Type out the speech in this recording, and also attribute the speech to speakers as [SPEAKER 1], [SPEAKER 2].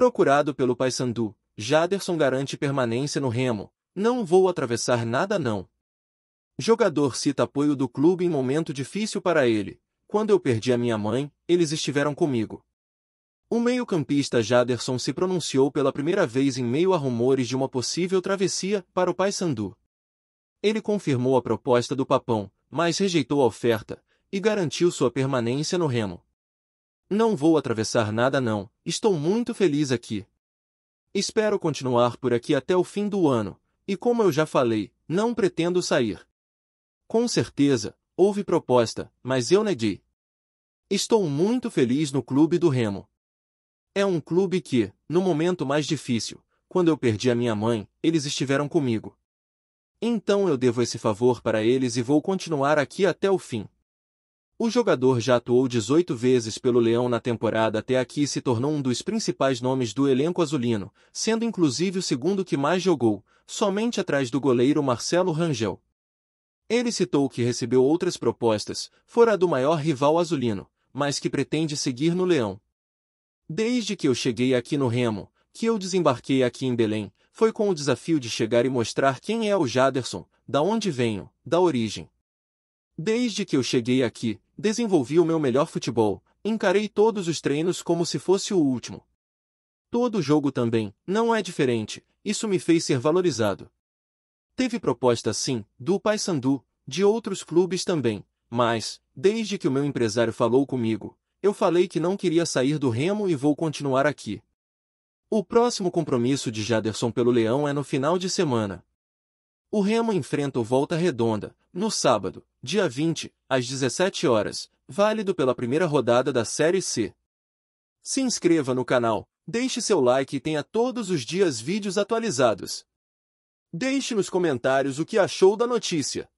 [SPEAKER 1] Procurado pelo Paysandu, Jaderson garante permanência no Remo. Não vou atravessar nada não. Jogador cita apoio do clube em momento difícil para ele. Quando eu perdi a minha mãe, eles estiveram comigo. O meio-campista Jaderson se pronunciou pela primeira vez em meio a rumores de uma possível travessia para o Paysandu. Ele confirmou a proposta do Papão, mas rejeitou a oferta e garantiu sua permanência no Remo. Não vou atravessar nada não, estou muito feliz aqui. Espero continuar por aqui até o fim do ano, e como eu já falei, não pretendo sair. Com certeza, houve proposta, mas eu neguei. Estou muito feliz no clube do Remo. É um clube que, no momento mais difícil, quando eu perdi a minha mãe, eles estiveram comigo. Então eu devo esse favor para eles e vou continuar aqui até o fim. O jogador já atuou 18 vezes pelo Leão na temporada até aqui e se tornou um dos principais nomes do elenco azulino, sendo inclusive o segundo que mais jogou, somente atrás do goleiro Marcelo Rangel. Ele citou que recebeu outras propostas, fora do maior rival azulino, mas que pretende seguir no Leão. Desde que eu cheguei aqui no Remo, que eu desembarquei aqui em Belém, foi com o desafio de chegar e mostrar quem é o Jaderson, da onde venho, da origem, Desde que eu cheguei aqui, desenvolvi o meu melhor futebol, encarei todos os treinos como se fosse o último. Todo jogo também, não é diferente, isso me fez ser valorizado. Teve proposta sim, do Paysandu, de outros clubes também, mas, desde que o meu empresário falou comigo, eu falei que não queria sair do Remo e vou continuar aqui. O próximo compromisso de Jaderson pelo Leão é no final de semana. O Remo enfrenta o Volta Redonda, no sábado, dia 20, às 17 horas, válido pela primeira rodada da Série C. Se inscreva no canal, deixe seu like e tenha todos os dias vídeos atualizados. Deixe nos comentários o que achou da notícia.